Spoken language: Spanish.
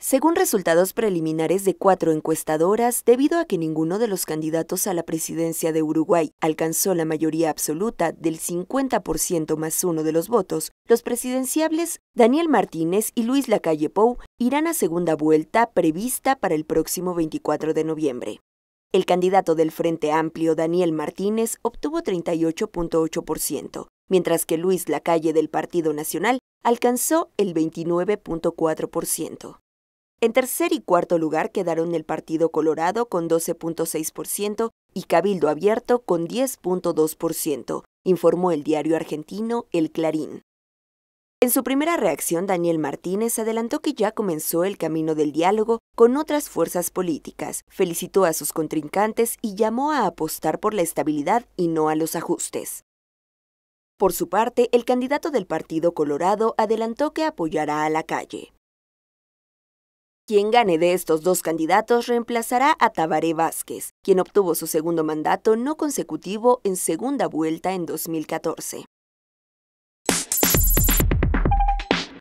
Según resultados preliminares de cuatro encuestadoras, debido a que ninguno de los candidatos a la presidencia de Uruguay alcanzó la mayoría absoluta del 50% más uno de los votos, los presidenciables Daniel Martínez y Luis Lacalle Pou irán a segunda vuelta prevista para el próximo 24 de noviembre. El candidato del Frente Amplio, Daniel Martínez, obtuvo 38.8%, mientras que Luis Lacalle del Partido Nacional alcanzó el 29.4%. En tercer y cuarto lugar quedaron el Partido Colorado con 12.6% y Cabildo Abierto con 10.2%, informó el diario argentino El Clarín. En su primera reacción, Daniel Martínez adelantó que ya comenzó el camino del diálogo con otras fuerzas políticas, felicitó a sus contrincantes y llamó a apostar por la estabilidad y no a los ajustes. Por su parte, el candidato del Partido Colorado adelantó que apoyará a la calle. Quien gane de estos dos candidatos reemplazará a Tabaré Vázquez, quien obtuvo su segundo mandato no consecutivo en segunda vuelta en 2014.